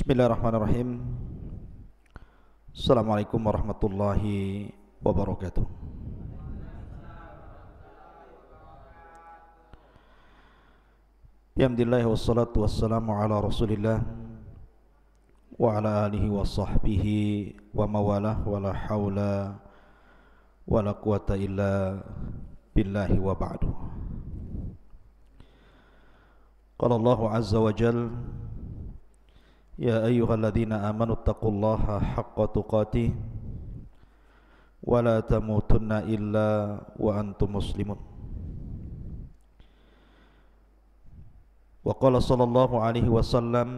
Bismillahirrahmanirrahim Assalamualaikum warahmatullahi wabarakatuh Alhamdulillah wassalatu wassalamu ala rasulillah wa ala alihi wa sahbihi wa mawalah wa la hawla wa la quwata illa billahi wa ba'du Qala Allahu azza wa jalla يا أيها الذين آمنوا اتقوا الله حق تقاته ولا تموتن إلا وأنتم مسلمون وقال صلى الله عليه وسلم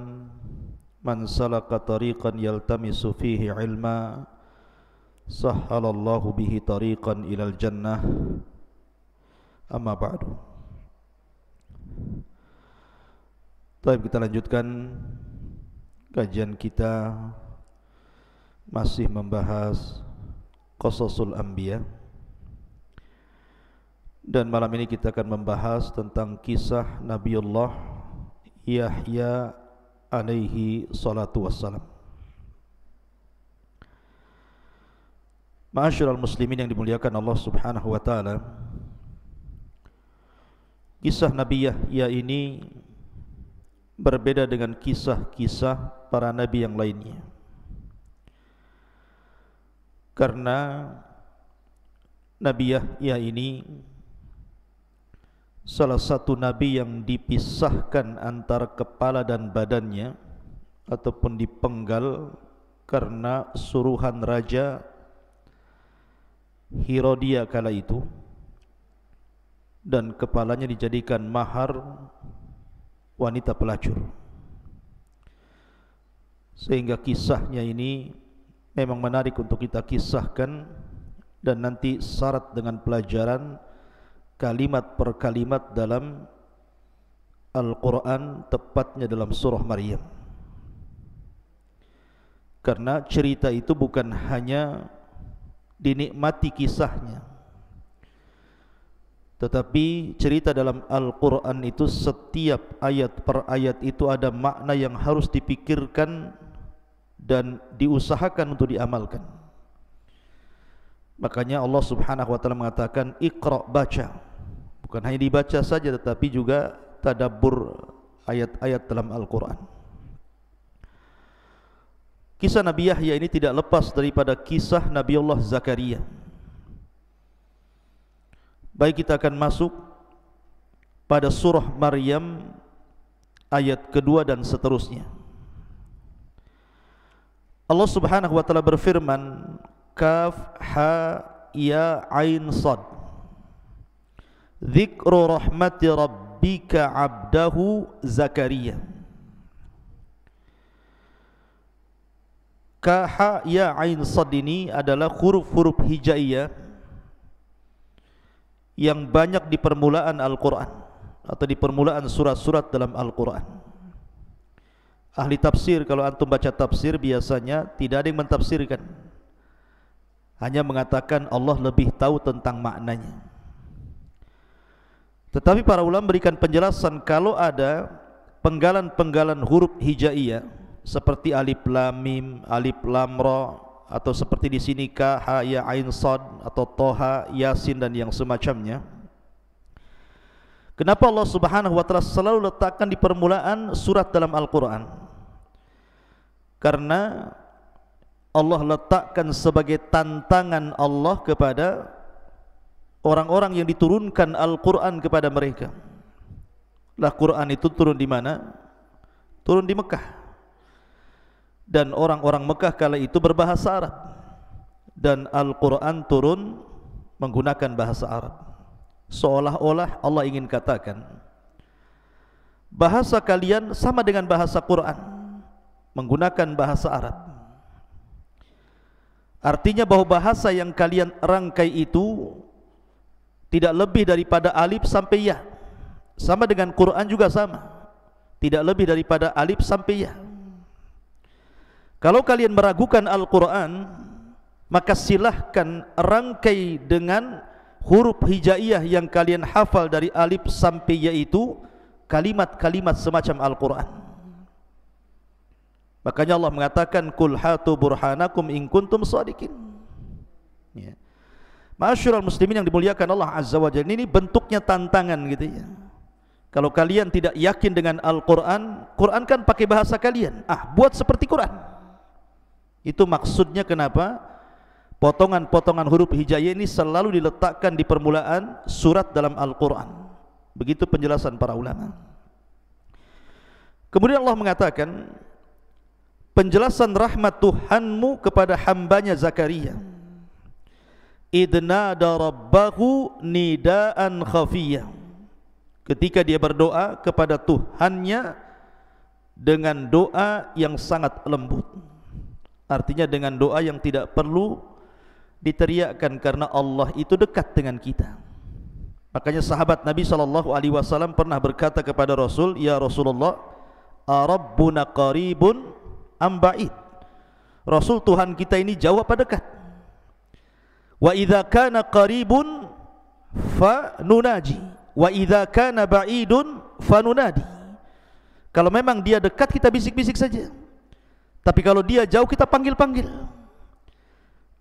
من سلك طريقا يلتمس فيه علما سهل الله به طريقا إلى الجنة أما بعد طيب kita lanjutkan Kajian kita masih membahas Qasasul Anbiya Dan malam ini kita akan membahas tentang kisah Nabiullah Yahya alaihi salatu wassalam Ma'asyiral muslimin yang dimuliakan Allah Subhanahu wa taala. Kisah Nabi Yahya ini berbeda dengan kisah-kisah para nabi yang lainnya. Karena Nabi Yahya ini salah satu nabi yang dipisahkan antara kepala dan badannya ataupun dipenggal karena suruhan raja Hirodia kala itu dan kepalanya dijadikan mahar wanita pelacur. Sehingga kisahnya ini memang menarik untuk kita kisahkan dan nanti syarat dengan pelajaran kalimat per kalimat dalam Al-Quran tepatnya dalam surah Maryam karena cerita itu bukan hanya dinikmati kisahnya tetapi cerita dalam Al-Quran itu setiap ayat per ayat itu ada makna yang harus dipikirkan dan diusahakan untuk diamalkan. Makanya Allah subhanahu wa ta'ala mengatakan Iqra' baca Bukan hanya dibaca saja tetapi juga tadabur ayat-ayat dalam Al-Quran Kisah Nabi Yahya ini tidak lepas daripada kisah Nabi Allah Zakaria Baik kita akan masuk pada surah Maryam ayat kedua dan seterusnya. Allah Subhanahu wa taala berfirman, Kaf ha ya ain sad. Dzikru rahmati rabbika 'abdahu Zakaria. Kah ya ain sad ini adalah huruf-huruf hijaiyah yang banyak di permulaan Al-Quran atau di permulaan surat-surat dalam Al-Quran ahli tafsir kalau antum baca tafsir biasanya tidak ada yang mentafsirkan hanya mengatakan Allah lebih tahu tentang maknanya tetapi para ulama berikan penjelasan kalau ada penggalan-penggalan huruf hijaiyah seperti alif lam mim, alif lam ra, atau seperti di sini ka ha ya ain sad atau toha yasin dan yang semacamnya kenapa Allah subhanahu wa ta'ala selalu letakkan di permulaan surat dalam Al-Quran karena Allah letakkan sebagai tantangan Allah kepada orang-orang yang diturunkan Al-Quran kepada mereka lah Quran itu turun di mana? turun di Mekah dan orang-orang Mekah kala itu berbahasa Arab dan Al-Quran turun menggunakan bahasa Arab seolah-olah Allah ingin katakan bahasa kalian sama dengan bahasa Quran menggunakan bahasa Arab artinya bahwa bahasa yang kalian rangkai itu tidak lebih daripada alif sampai ya sama dengan Quran juga sama tidak lebih daripada alif sampai ya kalau kalian meragukan Al-Quran, maka silahkan rangkai dengan huruf hijaiyah yang kalian hafal dari alif sampai yaitu kalimat-kalimat semacam Al-Quran. Makanya Allah mengatakan kul hatu burhanakum in kuntum sadiqin. Ya. al muslimin yang dimuliakan Allah Azza wa Jalla ini bentuknya tantangan gitu ya. Kalau kalian tidak yakin dengan Al-Quran, Quran kan pakai bahasa kalian. Ah, buat seperti Quran. Itu maksudnya kenapa? Potongan-potongan huruf hijaiyah ini selalu diletakkan di permulaan surat dalam Al-Quran. Begitu penjelasan para ulama. Kemudian Allah mengatakan, penjelasan rahmat Tuhanmu kepada hambanya Zakaria. Idna darabbahu nidaan khafiyah. Ketika dia berdoa kepada Tuhannya dengan doa yang sangat lembut. Artinya dengan doa yang tidak perlu diteriakkan karena Allah itu dekat dengan kita. Makanya sahabat Nabi Shallallahu alaihi wasallam pernah berkata kepada Rasul, "Ya Rasulullah, Arabbuna qaribun am Rasul Tuhan kita ini jauh apa dekat? Wa idza kana qaribun fa nunaji wa kana ba'idun fa nunadi. Kalau memang dia dekat kita bisik-bisik saja. Tapi kalau dia jauh kita panggil-panggil.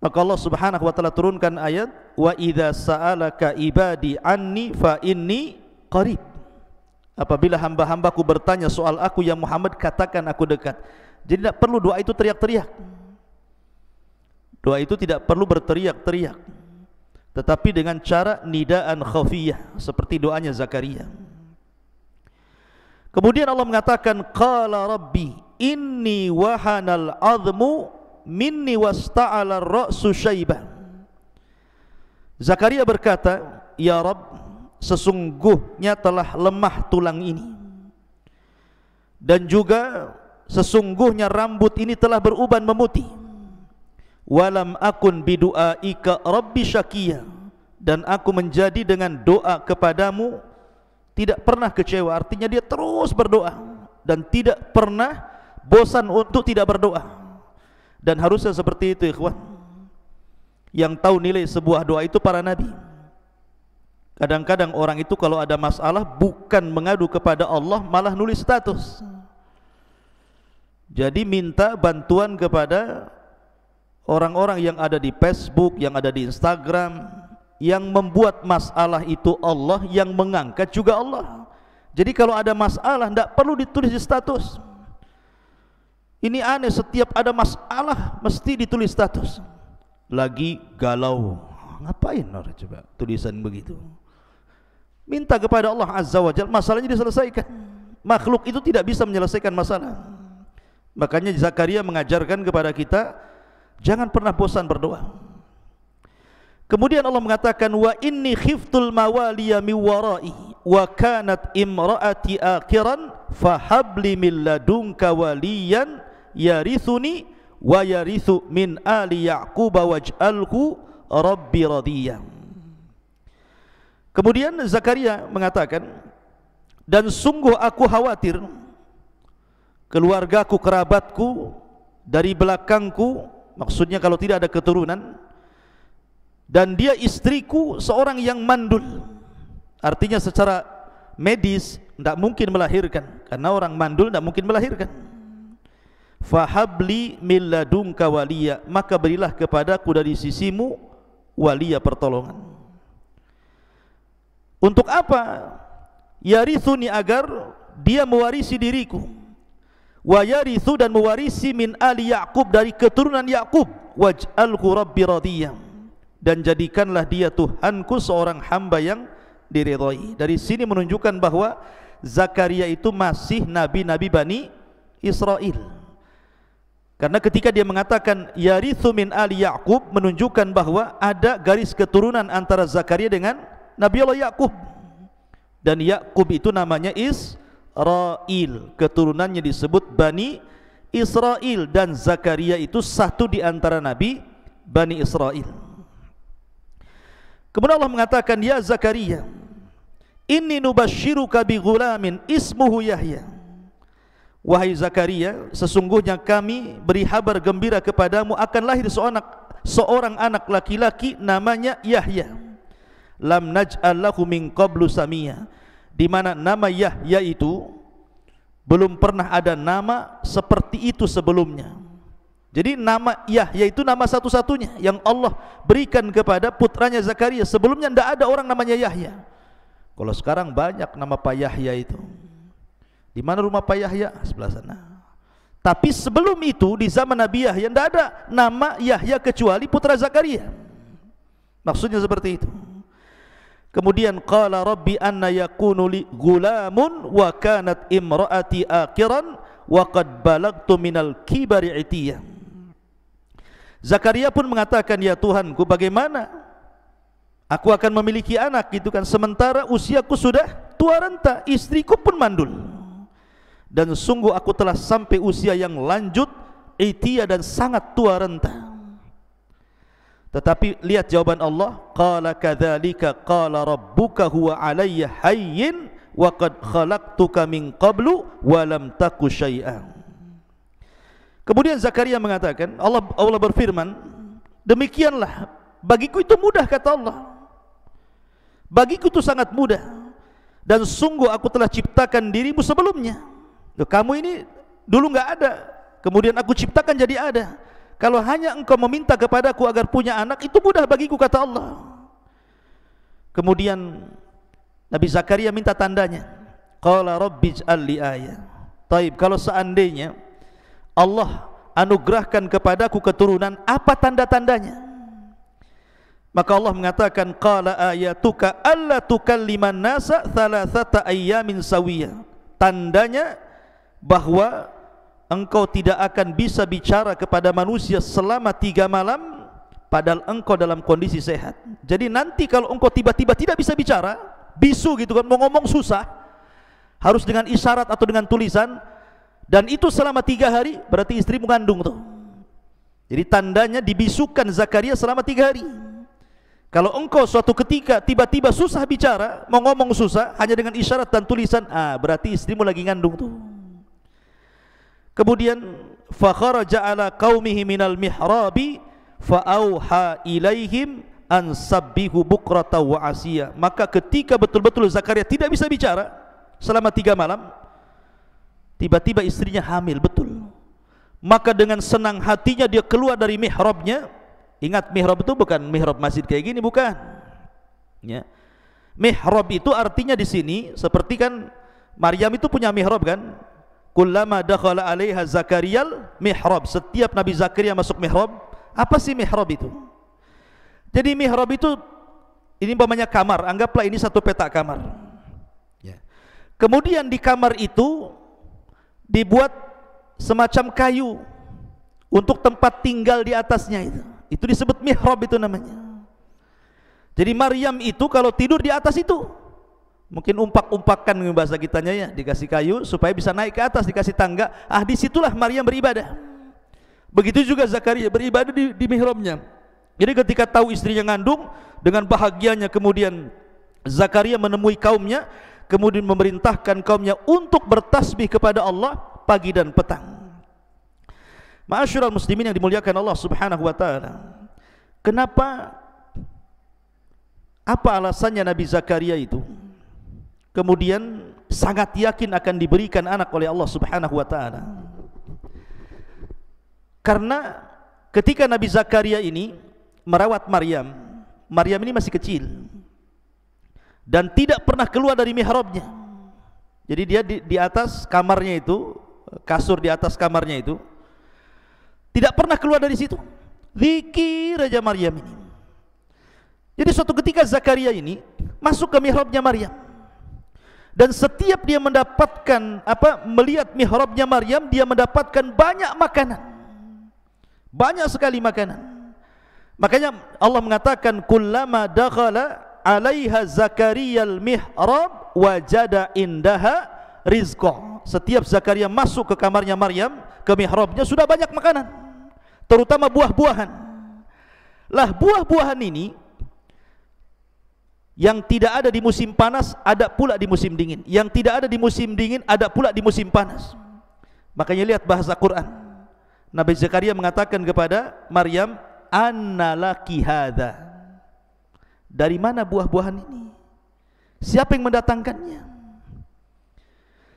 Maka Allah Subhanahu wa taala turunkan ayat wa idza sa'alaka ibadi anni fa inni qarib. Apabila hamba-hambaku bertanya soal aku ya Muhammad katakan aku dekat. Jadi tidak perlu doa itu teriak-teriak. Doa itu tidak perlu berteriak-teriak. Tetapi dengan cara nidaan khafiyah seperti doanya Zakaria. Kemudian Allah mengatakan qala rabbi inni wahanal azmu minni wasta'ala ra'su syaiban Zakaria berkata ya Rob, sesungguhnya telah lemah tulang ini dan juga sesungguhnya rambut ini telah beruban memutih walam akun bidu'aika rabbi syakia dan aku menjadi dengan doa kepadamu tidak pernah kecewa artinya dia terus berdoa dan tidak pernah bosan untuk tidak berdoa dan harusnya seperti itu ikhwan yang tahu nilai sebuah doa itu para nabi kadang-kadang orang itu kalau ada masalah bukan mengadu kepada Allah malah nulis status jadi minta bantuan kepada orang-orang yang ada di Facebook, yang ada di Instagram yang membuat masalah itu Allah yang mengangkat juga Allah jadi kalau ada masalah tidak perlu ditulis di status ini aneh setiap ada masalah mesti ditulis status. Lagi galau. Ngapain orang coba tulisan begitu? Minta kepada Allah Azza wa Jalla masalahnya diselesaikan. Makhluk itu tidak bisa menyelesaikan masalah. Makanya Zakaria mengajarkan kepada kita jangan pernah bosan berdoa. Kemudian Allah mengatakan wa inni khiftul mawaliya mi warai wa kanat imraati akhiran fahabli min ladunka waliyan yarithuni wa yarithu min ali yaquba waj'alhu rabbi radiyah kemudian Zakaria mengatakan dan sungguh aku khawatir keluargaku kerabatku dari belakangku maksudnya kalau tidak ada keturunan dan dia istriku seorang yang mandul artinya secara medis tidak mungkin melahirkan karena orang mandul tidak mungkin melahirkan fahabli milladunka waliya maka berilah kepadaku dari sisimu waliya pertolongan untuk apa yarithuni agar dia mewarisi diriku wa yarithu dan mewarisi min ali yaqub dari keturunan yaqub waj'alhu rabbi radiyam dan jadikanlah dia Tuhanku seorang hamba yang diridhai dari sini menunjukkan bahwa Zakaria itu masih nabi-nabi Bani Israel karena ketika dia mengatakan yarithu min ali Ya'qub menunjukkan bahwa ada garis keturunan antara Zakaria dengan Nabi Allah Ya'qub. Dan Ya'qub itu namanya Israel. Keturunannya disebut Bani Israel dan Zakaria itu satu di antara nabi Bani Israel. Kemudian Allah mengatakan ya Zakaria, inni nubashshiruka bi ghulamin ismuhu Yahya. Wahai Zakaria, sesungguhnya kami beri kabar gembira kepadamu akan lahir seorang seorang anak laki-laki namanya Yahya. Lam naj'al lahu min qablu samia. Di mana nama Yahya itu belum pernah ada nama seperti itu sebelumnya. Jadi nama Yahya itu nama satu-satunya yang Allah berikan kepada putranya Zakaria. Sebelumnya tidak ada orang namanya Yahya. Kalau sekarang banyak nama Pak Yahya itu. Di mana rumah Pak Yahya? Sebelah sana. Tapi sebelum itu di zaman Nabi Yahya tidak ada nama Yahya kecuali putra Zakaria. Maksudnya seperti itu. Kemudian qala rabbi anna yakunu li gulamun wa kanat imraati akiran wa qad balagtu minal kibari itiyah. Zakaria pun mengatakan ya Tuhanku bagaimana aku akan memiliki anak gitu kan sementara usiaku sudah tua renta istriku pun mandul dan sungguh aku telah sampai usia yang lanjut itia dan sangat tua renta tetapi lihat jawaban Allah qala kadzalika qala rabbuka huwa alayya hayyin wa qad khalaqtuka min qablu wa lam taku syai'an kemudian Zakaria mengatakan Allah Allah berfirman demikianlah bagiku itu mudah kata Allah bagiku itu sangat mudah dan sungguh aku telah ciptakan dirimu sebelumnya Loh, kamu ini dulu nggak ada, kemudian aku ciptakan jadi ada. Kalau hanya engkau meminta kepadaku agar punya anak, itu mudah bagiku kata Allah. Kemudian Nabi Zakaria minta tandanya. Qala rabbij'al li ayah. Taib, kalau seandainya Allah anugerahkan kepadaku keturunan, apa tanda-tandanya? Maka Allah mengatakan qala ayatuka alla tukalliman nasa thalathata ayyamin sawiya. Tandanya bahwa engkau tidak akan bisa bicara kepada manusia selama tiga malam padahal engkau dalam kondisi sehat jadi nanti kalau engkau tiba-tiba tidak bisa bicara bisu gitu kan mau ngomong susah harus dengan isyarat atau dengan tulisan dan itu selama tiga hari berarti istri mengandung tuh jadi tandanya dibisukan Zakaria selama tiga hari kalau engkau suatu ketika tiba-tiba susah bicara mau ngomong susah hanya dengan isyarat dan tulisan ah berarti istrimu lagi ngandung tuh Kemudian fakharaja ala qaumihi minal mihrabi fa'auha ilaihim an sabbihu bukrata wa asiya. Maka ketika betul-betul Zakaria tidak bisa bicara selama tiga malam, tiba-tiba istrinya hamil betul. Maka dengan senang hatinya dia keluar dari mihrabnya. Ingat mihrab itu bukan mihrab masjid kayak gini bukan. Ya. Mihrab itu artinya di sini seperti kan Maryam itu punya mihrab kan? kullama dakhala alaiha zakariyal mihrab setiap Nabi Zakaria masuk mihrab apa sih mihrab itu jadi mihrab itu ini umpamanya kamar anggaplah ini satu peta kamar ya. kemudian di kamar itu dibuat semacam kayu untuk tempat tinggal di atasnya itu itu disebut mihrab itu namanya jadi Maryam itu kalau tidur di atas itu Mungkin umpak-umpakan bahasa kitanya ya, dikasih kayu supaya bisa naik ke atas, dikasih tangga. Ah, disitulah Maryam beribadah. Begitu juga Zakaria beribadah di, di mihrabnya. Jadi ketika tahu istrinya ngandung, dengan bahagianya kemudian Zakaria menemui kaumnya, kemudian memerintahkan kaumnya untuk bertasbih kepada Allah pagi dan petang. Ma'asyiral muslimin yang dimuliakan Allah Subhanahu wa taala. Kenapa apa alasannya Nabi Zakaria itu? kemudian sangat yakin akan diberikan anak oleh Allah Subhanahu wa taala. Karena ketika Nabi Zakaria ini merawat Maryam, Maryam ini masih kecil dan tidak pernah keluar dari mihrabnya. Jadi dia di, di atas kamarnya itu, kasur di atas kamarnya itu tidak pernah keluar dari situ. Zikir Raja Maryam ini. Jadi suatu ketika Zakaria ini masuk ke mihrabnya Maryam dan setiap dia mendapatkan apa melihat mihrabnya Maryam dia mendapatkan banyak makanan banyak sekali makanan makanya Allah mengatakan kullama dakhala alaiha zakaria al-mihrab wajada indaha rizqa setiap Zakaria masuk ke kamarnya Maryam ke mihrabnya sudah banyak makanan terutama buah-buahan lah buah-buahan ini yang tidak ada di musim panas ada pula di musim dingin yang tidak ada di musim dingin ada pula di musim panas makanya lihat bahasa Quran Nabi Zakaria mengatakan kepada Maryam annalaki hadha dari mana buah-buahan ini siapa yang mendatangkannya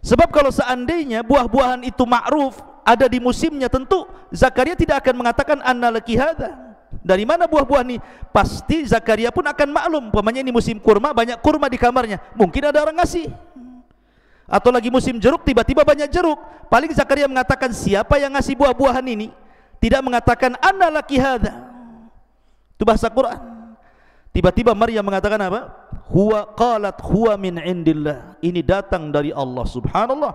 sebab kalau seandainya buah-buahan itu ma'ruf ada di musimnya tentu Zakaria tidak akan mengatakan annalaki hadha dari mana buah-buah ini? Pasti Zakaria pun akan maklum. Pemanya ini musim kurma, banyak kurma di kamarnya. Mungkin ada orang ngasih. Atau lagi musim jeruk, tiba-tiba banyak jeruk. Paling Zakaria mengatakan, siapa yang ngasih buah-buahan ini? Tidak mengatakan, Anda laki hada Itu bahasa Quran. Tiba-tiba Maria mengatakan apa? Huwa qalat huwa min indillah. Ini datang dari Allah subhanallah.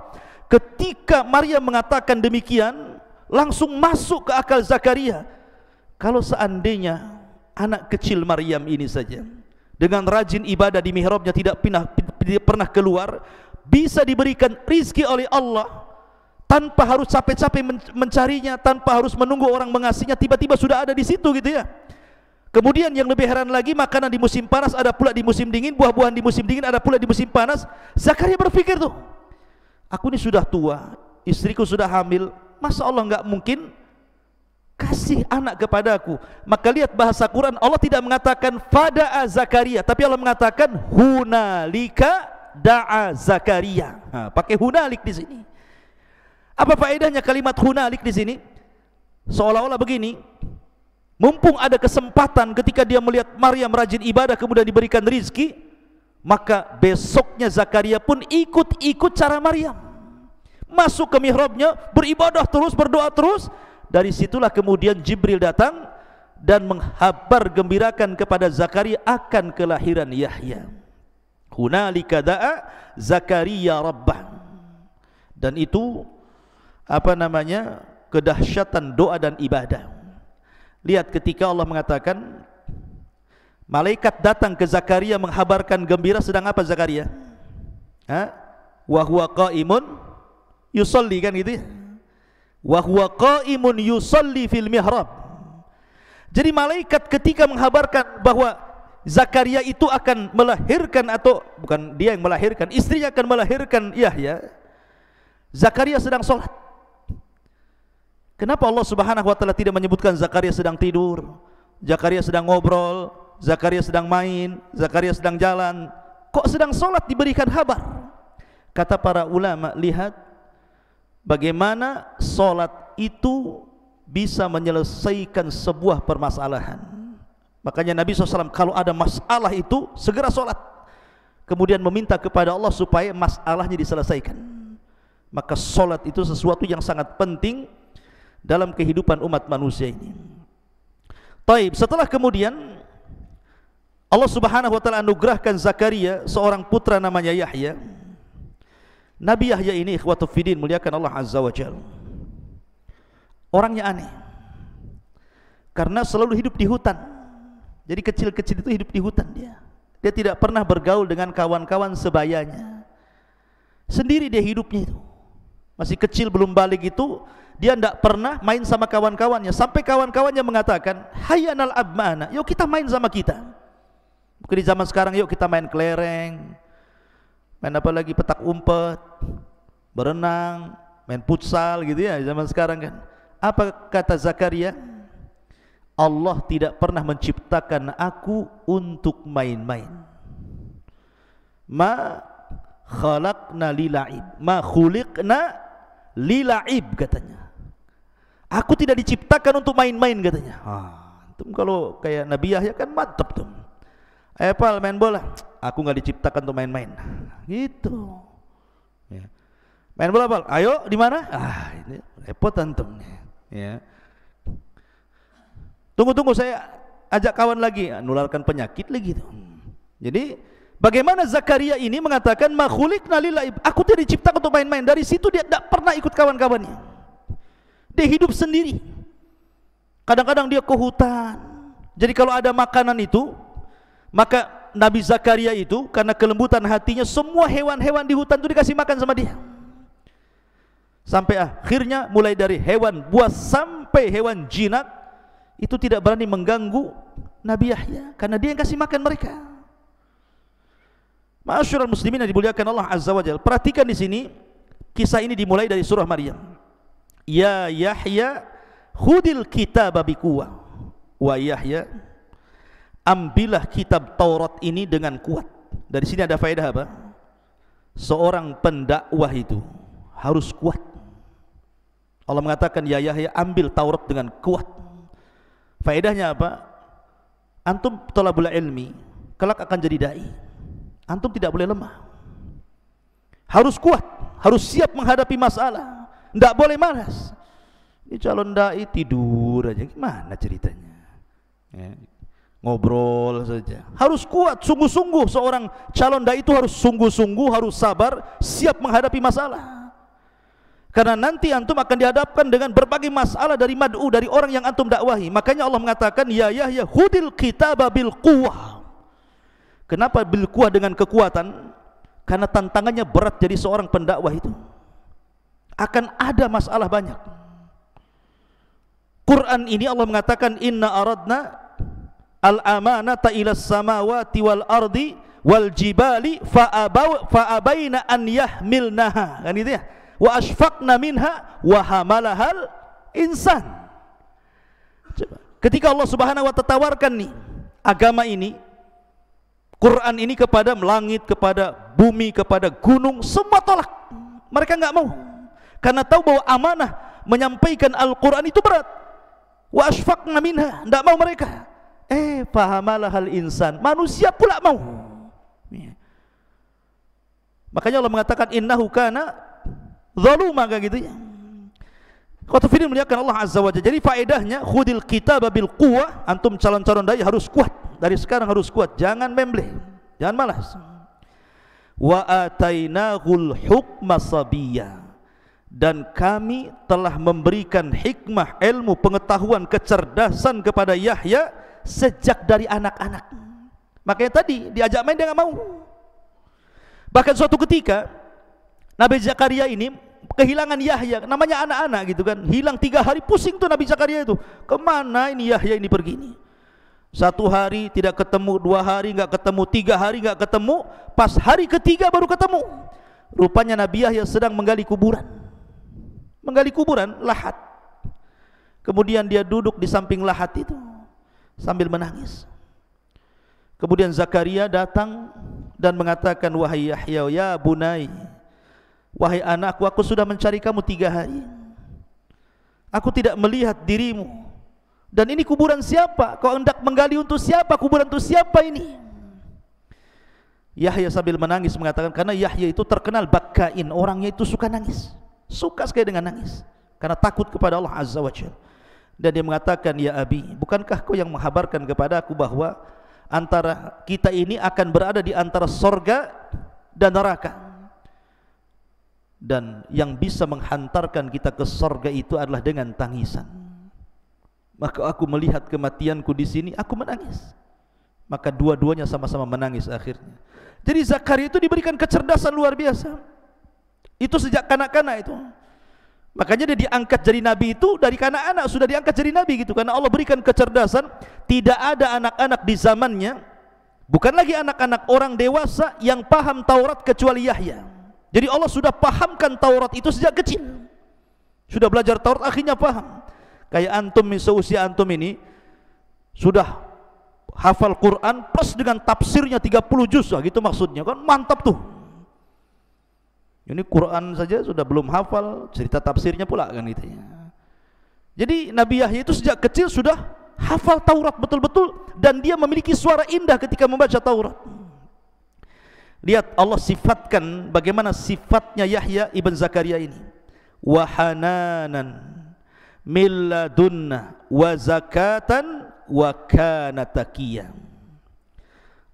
Ketika Maria mengatakan demikian, langsung masuk ke akal Zakaria kalau seandainya anak kecil Maryam ini saja dengan rajin ibadah di mihrabnya tidak pindah, tidak pernah keluar, bisa diberikan rizki oleh Allah tanpa harus capek-capek mencarinya, tanpa harus menunggu orang mengasihnya, tiba-tiba sudah ada di situ gitu ya. Kemudian yang lebih heran lagi makanan di musim panas ada pula di musim dingin, buah-buahan di musim dingin ada pula di musim panas. Zakaria berpikir tuh, aku ini sudah tua, istriku sudah hamil, masa Allah nggak mungkin kasih anak kepadaku. Maka lihat bahasa Quran Allah tidak mengatakan fada Zakaria, tapi Allah mengatakan hunalika da'a Zakaria. Nah, pakai hunalik di sini. Apa faedahnya kalimat hunalik di sini? Seolah-olah begini, mumpung ada kesempatan ketika dia melihat Maryam rajin ibadah kemudian diberikan rizki, maka besoknya Zakaria pun ikut-ikut cara Maryam. Masuk ke mihrabnya, beribadah terus, berdoa terus, dari situlah kemudian Jibril datang dan menghabar gembirakan kepada Zakaria akan kelahiran Yahya hunalika da'a Zakaria rabbah dan itu apa namanya kedahsyatan doa dan ibadah lihat ketika Allah mengatakan malaikat datang ke Zakaria menghabarkan gembira sedang apa Zakaria ha wa huwa qaimun yusolli kan gitu ya wa huwa qaimun yusalli fil mihrab. Jadi malaikat ketika menghabarkan bahwa Zakaria itu akan melahirkan atau bukan dia yang melahirkan, istrinya akan melahirkan Yahya. Zakaria sedang sholat. Kenapa Allah Subhanahu wa taala tidak menyebutkan Zakaria sedang tidur, Zakaria sedang ngobrol, Zakaria sedang main, Zakaria sedang jalan? Kok sedang sholat diberikan kabar? Kata para ulama, lihat bagaimana sholat itu bisa menyelesaikan sebuah permasalahan makanya Nabi SAW kalau ada masalah itu segera sholat kemudian meminta kepada Allah supaya masalahnya diselesaikan maka sholat itu sesuatu yang sangat penting dalam kehidupan umat manusia ini Taib. setelah kemudian Allah subhanahu wa ta'ala anugerahkan Zakaria seorang putra namanya Yahya Nabi Yahya ini ikhwatu fidin muliakan Allah Azza wa Jal. Orangnya aneh. Karena selalu hidup di hutan. Jadi kecil-kecil itu hidup di hutan dia. Dia tidak pernah bergaul dengan kawan-kawan sebayanya. Sendiri dia hidupnya itu. Masih kecil belum balik itu, dia tidak pernah main sama kawan-kawannya. Sampai kawan-kawannya mengatakan, Hayyanal abmana, yuk kita main sama kita. mungkin di zaman sekarang, yuk kita main kelereng, main apa lagi petak umpet, berenang, main futsal gitu ya zaman sekarang kan. Apa kata Zakaria? Allah tidak pernah menciptakan aku untuk main-main. Ma khalaqna lilaib, ma khuliqna lilaib katanya. Aku tidak diciptakan untuk main-main katanya. Ah, kalau kayak Nabi Yahya kan mantap tuh. Eh main bola Aku nggak diciptakan untuk main-main. Gitu. Ya. Main bola bal. Ayo di mana? Ah, ini repot antum. Ya. Tunggu tunggu saya ajak kawan lagi, nularkan penyakit lagi tuh. Jadi Bagaimana Zakaria ini mengatakan makhulik nalila aku tidak diciptakan untuk main-main. Dari situ dia tidak pernah ikut kawan-kawannya. Dia hidup sendiri. Kadang-kadang dia ke hutan. Jadi kalau ada makanan itu, maka Nabi Zakaria itu karena kelembutan hatinya semua hewan-hewan di hutan itu dikasih makan sama dia sampai akhirnya mulai dari hewan buas sampai hewan jinak itu tidak berani mengganggu Nabi Yahya karena dia yang kasih makan mereka Masyurul muslimin yang dimuliakan Allah Azza wa Jalla perhatikan di sini kisah ini dimulai dari surah Maryam Ya Yahya khudil kitab bikuwa wa Yahya ambillah kitab Taurat ini dengan kuat dari sini ada faedah apa seorang pendakwah itu harus kuat Allah mengatakan ya Yahya ambil Taurat dengan kuat faedahnya apa antum bula ilmi kelak akan jadi dai antum tidak boleh lemah harus kuat harus siap menghadapi masalah tidak boleh malas ini calon dai tidur aja gimana ceritanya ya, ngobrol saja. Harus kuat, sungguh-sungguh seorang calon dai itu harus sungguh-sungguh, harus sabar, siap menghadapi masalah. Karena nanti antum akan dihadapkan dengan berbagai masalah dari mad'u, dari orang yang antum dakwahi. Makanya Allah mengatakan, Ya Yahya ya, hudil kita bil kuah Kenapa bil kuah dengan kekuatan? Karena tantangannya berat jadi seorang pendakwah itu. Akan ada masalah banyak. Quran ini Allah mengatakan, Inna aradna al-amanata ila samawati wal ardi wal jibali fa'abaw fa'abaina an yahmilnaha kan itu ya wa asfaqna minha wa hamalahal insan Coba. ketika Allah Subhanahu wa taala tawarkan nih agama ini Quran ini kepada langit kepada bumi kepada gunung semua tolak mereka nggak mau karena tahu bahwa amanah menyampaikan Al-Quran itu berat wa asfaqna minha tidak mau mereka Eh, pahamalah hal insan. Manusia pula mau. Iya. Makanya Allah mengatakan innahu kana zaluma gitu ya. Qatafidin melihatkan Allah Azza wa Jadi faedahnya khudil kitab bil quwwah, antum calon-calon dai harus kuat. Dari sekarang harus kuat, jangan membleh. Jangan malas. Wa atainahul hukma sabiyya. Dan kami telah memberikan hikmah, ilmu, pengetahuan, kecerdasan kepada Yahya sejak dari anak-anak makanya tadi diajak main dia nggak mau bahkan suatu ketika Nabi Zakaria ini kehilangan Yahya namanya anak-anak gitu kan hilang tiga hari pusing tuh Nabi Zakaria itu kemana ini Yahya ini pergi ini satu hari tidak ketemu dua hari nggak ketemu tiga hari nggak ketemu pas hari ketiga baru ketemu rupanya Nabi Yahya sedang menggali kuburan menggali kuburan lahat kemudian dia duduk di samping lahat itu sambil menangis. Kemudian Zakaria datang dan mengatakan wahai Yahya ya bunai wahai anakku aku sudah mencari kamu tiga hari aku tidak melihat dirimu dan ini kuburan siapa kau hendak menggali untuk siapa kuburan untuk siapa ini Yahya sambil menangis mengatakan karena Yahya itu terkenal bakain, orangnya itu suka nangis suka sekali dengan nangis karena takut kepada Allah Azza wa Jalla dan dia mengatakan ya abi bukankah kau yang menghabarkan kepada aku bahwa antara kita ini akan berada di antara sorga dan neraka dan yang bisa menghantarkan kita ke sorga itu adalah dengan tangisan maka aku melihat kematianku di sini aku menangis maka dua-duanya sama-sama menangis akhirnya jadi Zakaria itu diberikan kecerdasan luar biasa itu sejak kanak-kanak itu Makanya dia diangkat jadi nabi itu dari karena anak sudah diangkat jadi nabi gitu karena Allah berikan kecerdasan tidak ada anak-anak di zamannya bukan lagi anak-anak orang dewasa yang paham Taurat kecuali Yahya. Jadi Allah sudah pahamkan Taurat itu sejak kecil. Sudah belajar Taurat akhirnya paham. Kayak antum seusia antum ini sudah hafal Quran plus dengan tafsirnya 30 juz gitu maksudnya kan mantap tuh. Ini Quran saja sudah belum hafal, cerita tafsirnya pula kan gitu ya. Jadi Nabi Yahya itu sejak kecil sudah hafal Taurat betul-betul dan dia memiliki suara indah ketika membaca Taurat. Lihat Allah sifatkan bagaimana sifatnya Yahya ibn Zakaria ini. Wahananan milladunna wa zakatan wa kana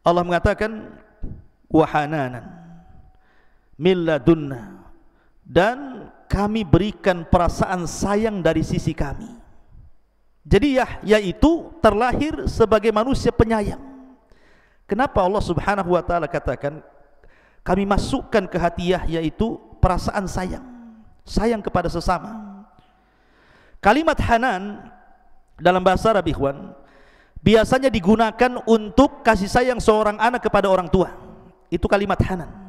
Allah mengatakan wahananan milladunna dan kami berikan perasaan sayang dari sisi kami. Jadi Yahya itu terlahir sebagai manusia penyayang. Kenapa Allah Subhanahu wa taala katakan kami masukkan ke hati Yahya itu perasaan sayang, sayang kepada sesama. Kalimat Hanan dalam bahasa Arab ikhwan biasanya digunakan untuk kasih sayang seorang anak kepada orang tua. Itu kalimat Hanan.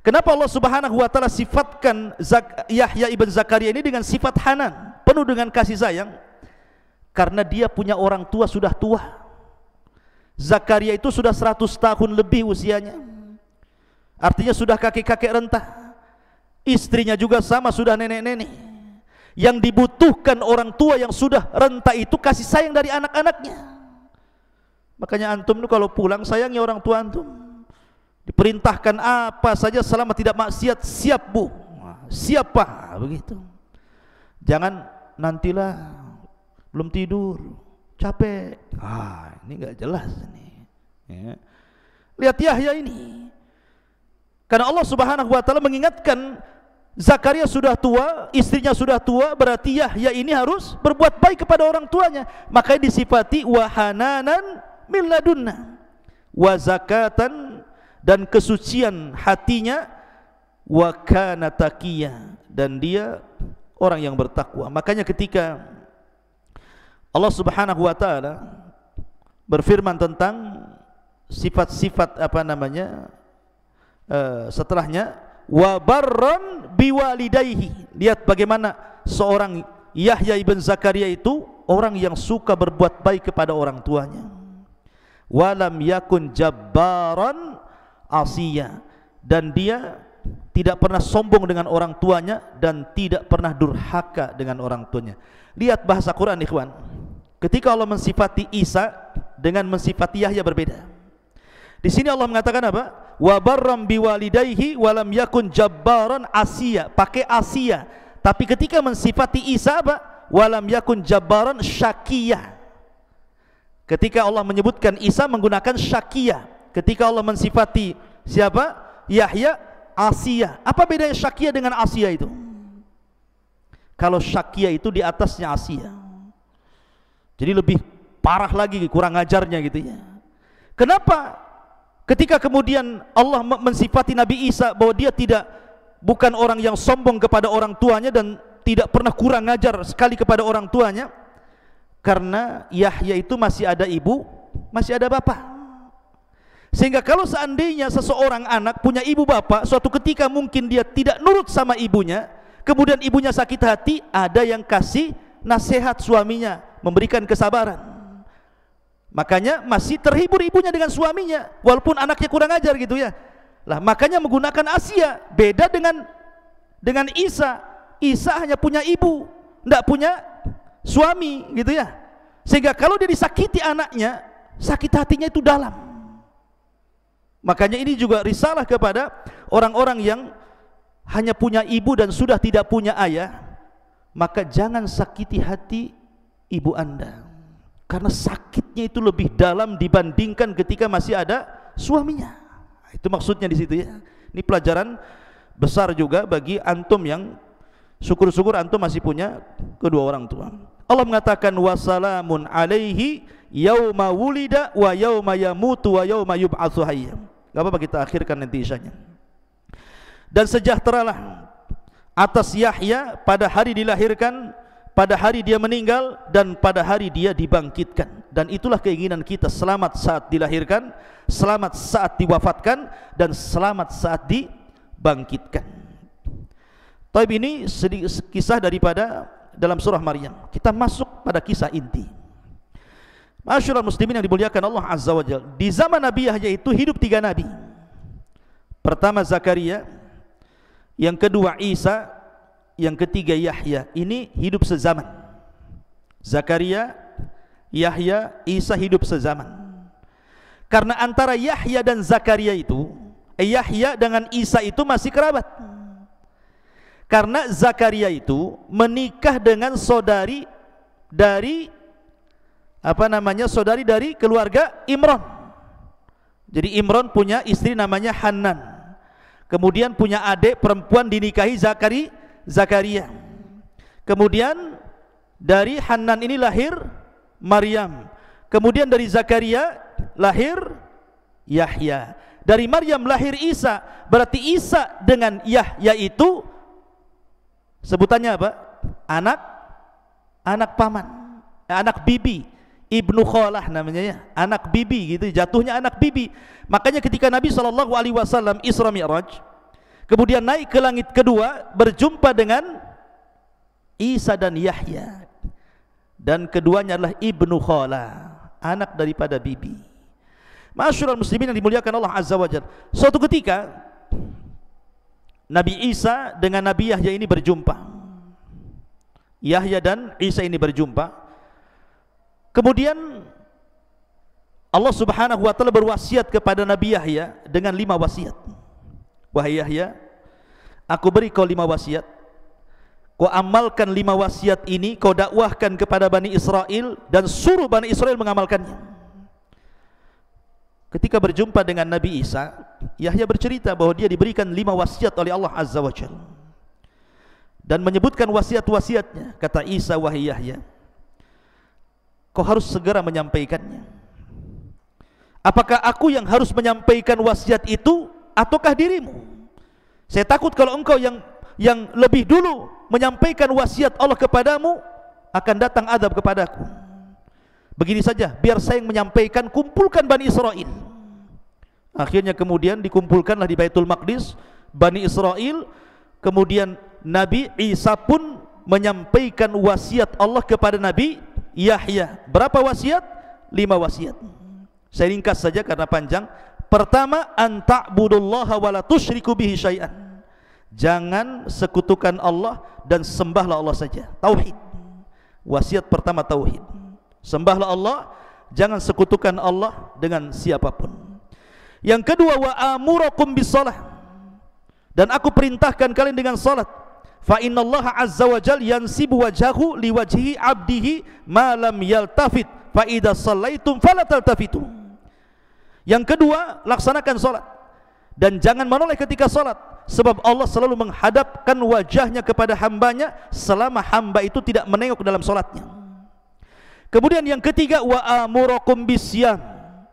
Kenapa Allah Subhanahu wa taala sifatkan Zak Yahya ibn Zakaria ini dengan sifat Hanan, penuh dengan kasih sayang? Karena dia punya orang tua sudah tua. Zakaria itu sudah 100 tahun lebih usianya. Artinya sudah kakek-kakek rentah. Istrinya juga sama sudah nenek-nenek. Yang dibutuhkan orang tua yang sudah rentah itu kasih sayang dari anak-anaknya. Makanya antum itu kalau pulang sayangnya orang tua antum diperintahkan apa saja selama tidak maksiat siap bu siapa begitu jangan nantilah belum tidur capek ah ini nggak jelas ini ya. lihat Yahya ini karena Allah Subhanahu wa taala mengingatkan Zakaria sudah tua, istrinya sudah tua, berarti Yahya ini harus berbuat baik kepada orang tuanya. Makanya disifati wahananan miladuna, wazakatan. wa zakatan dan kesucian hatinya wa kana taqiyya dan dia orang yang bertakwa makanya ketika Allah Subhanahu wa taala berfirman tentang sifat-sifat apa namanya uh, setelahnya wa barran biwalidayhi lihat bagaimana seorang Yahya ibn Zakaria itu orang yang suka berbuat baik kepada orang tuanya walam yakun jabbaran Asiya dan dia tidak pernah sombong dengan orang tuanya dan tidak pernah durhaka dengan orang tuanya. Lihat bahasa Quran ikhwan. Ketika Allah mensifati Isa dengan mensifati Yahya berbeda. Di sini Allah mengatakan apa? Wa barram biwalidayhi walam yakun jabbaran asiya. Pakai asiya. Tapi ketika mensifati Isa apa? Walam yakun jabbaran syakiyah. Ketika Allah menyebutkan Isa menggunakan syakiyah ketika Allah mensifati siapa? Yahya Asia. Apa bedanya Syakia dengan Asia itu? Kalau Syakia itu di atasnya Asia. Jadi lebih parah lagi kurang ajarnya gitu ya. Kenapa ketika kemudian Allah mensifati Nabi Isa bahwa dia tidak bukan orang yang sombong kepada orang tuanya dan tidak pernah kurang ajar sekali kepada orang tuanya karena Yahya itu masih ada ibu, masih ada bapak. Sehingga kalau seandainya seseorang anak punya ibu bapak, suatu ketika mungkin dia tidak nurut sama ibunya, kemudian ibunya sakit hati, ada yang kasih nasihat suaminya, memberikan kesabaran. Makanya masih terhibur ibunya dengan suaminya, walaupun anaknya kurang ajar gitu ya. Lah makanya menggunakan Asia, beda dengan dengan Isa. Isa hanya punya ibu, tidak punya suami gitu ya. Sehingga kalau dia disakiti anaknya, sakit hatinya itu dalam. Makanya ini juga risalah kepada orang-orang yang hanya punya ibu dan sudah tidak punya ayah, maka jangan sakiti hati ibu Anda. Karena sakitnya itu lebih dalam dibandingkan ketika masih ada suaminya. Itu maksudnya di situ ya. Ini pelajaran besar juga bagi antum yang syukur-syukur antum masih punya kedua orang tua. Allah mengatakan wasalamun alaihi yauma wulida wa yauma yamutu wa yauma yub'atsu hayya. Enggak apa-apa kita akhirkan nanti isyanya. Dan sejahteralah atas Yahya pada hari dilahirkan, pada hari dia meninggal dan pada hari dia dibangkitkan. Dan itulah keinginan kita selamat saat dilahirkan, selamat saat diwafatkan dan selamat saat dibangkitkan. Tapi ini kisah daripada dalam surah Maryam. Kita masuk pada kisah inti. Masyurul muslimin yang dimuliakan Allah Azza wa Jal. Di zaman Nabi Yahya itu hidup tiga Nabi. Pertama Zakaria, yang kedua Isa, yang ketiga Yahya. Ini hidup sezaman. Zakaria, Yahya, Isa hidup sezaman. Karena antara Yahya dan Zakaria itu, eh, Yahya dengan Isa itu masih kerabat. Karena Zakaria itu menikah dengan saudari dari apa namanya? saudari dari keluarga Imron. Jadi Imron punya istri namanya Hanan. Kemudian punya adik perempuan dinikahi Zakari Zakaria. Kemudian dari Hanan ini lahir Maryam. Kemudian dari Zakaria lahir Yahya. Dari Maryam lahir Isa. Berarti Isa dengan Yahya itu Sebutannya apa? Anak anak paman, eh, anak bibi, ibnu kholah namanya ya, anak bibi gitu, jatuhnya anak bibi. Makanya ketika Nabi saw. wasallam Isra Mi'raj, kemudian naik ke langit kedua berjumpa dengan Isa dan Yahya. Dan keduanya adalah ibnu kholah, anak daripada bibi. Masyurul muslimin yang dimuliakan Allah Azza wa Jalla. Suatu ketika Nabi Isa dengan Nabi Yahya ini berjumpa Yahya dan Isa ini berjumpa kemudian Allah subhanahu wa ta'ala berwasiat kepada Nabi Yahya dengan lima wasiat wahai Yahya aku beri kau lima wasiat kau amalkan lima wasiat ini kau dakwahkan kepada Bani Israel dan suruh Bani Israel mengamalkannya Ketika berjumpa dengan Nabi Isa, Yahya bercerita bahwa dia diberikan lima wasiat oleh Allah Azza wa Jal. Dan menyebutkan wasiat-wasiatnya, kata Isa wahai Yahya. Kau harus segera menyampaikannya. Apakah aku yang harus menyampaikan wasiat itu ataukah dirimu? Saya takut kalau engkau yang yang lebih dulu menyampaikan wasiat Allah kepadamu akan datang adab kepadaku begini saja biar saya yang menyampaikan kumpulkan Bani Israel akhirnya kemudian dikumpulkanlah di Baitul Maqdis Bani Israel kemudian Nabi Isa pun menyampaikan wasiat Allah kepada Nabi Yahya berapa wasiat? lima wasiat saya ringkas saja karena panjang pertama anta'budullaha wa la bihi syai'an jangan sekutukan Allah dan sembahlah Allah saja tauhid wasiat pertama tauhid Sembahlah Allah, jangan sekutukan Allah dengan siapapun. Yang kedua wa amurakum bisalah. Dan aku perintahkan kalian dengan salat. Fa innallaha azza wa jal yansibu wajhahu liwajhi abdihi ma lam yaltafit fa idza sallaitum fala taltafitu. Yang kedua, laksanakan salat dan jangan menoleh ketika salat sebab Allah selalu menghadapkan wajahnya kepada hambanya selama hamba itu tidak menengok dalam salatnya. Kemudian yang ketiga wa amurakum bisyam.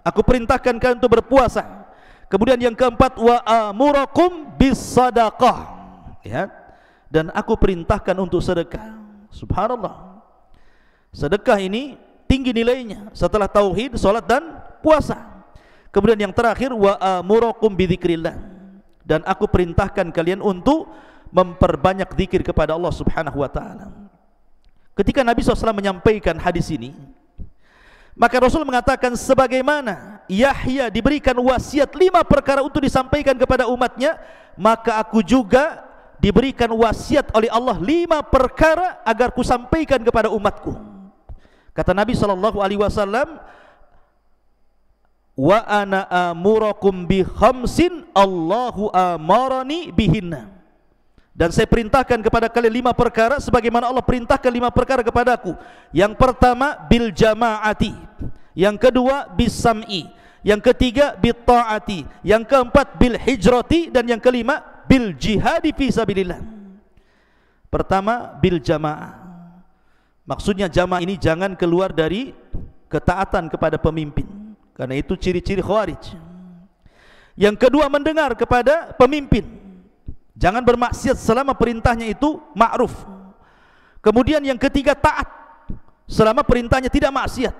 Aku perintahkan kalian untuk berpuasa. Kemudian yang keempat wa amurakum bisadaqah. Ya. Dan aku perintahkan untuk sedekah. Subhanallah. Sedekah ini tinggi nilainya setelah tauhid, salat dan puasa. Kemudian yang terakhir wa amurakum bidzikrillah. Dan aku perintahkan kalian untuk memperbanyak zikir kepada Allah Subhanahu wa taala. Ketika Nabi SAW menyampaikan hadis ini, maka Rasul mengatakan sebagaimana Yahya diberikan wasiat lima perkara untuk disampaikan kepada umatnya, maka aku juga diberikan wasiat oleh Allah lima perkara agar ku sampaikan kepada umatku. Kata Nabi Shallallahu alaihi wasallam, "Wa ana amurakum bi khamsin Allahu amarani bihinna." Dan saya perintahkan kepada kalian lima perkara sebagaimana Allah perintahkan lima perkara kepadaku. Yang pertama bil jamaati. Yang kedua bis sam'i. Yang ketiga bil taati. Yang keempat bil hijrati dan yang kelima bil jihadi fi Pertama bil jamaah. Maksudnya jamaah ini jangan keluar dari ketaatan kepada pemimpin. Karena itu ciri-ciri khawarij. Yang kedua mendengar kepada pemimpin. Jangan bermaksiat selama perintahnya itu ma'ruf. Kemudian yang ketiga taat selama perintahnya tidak maksiat.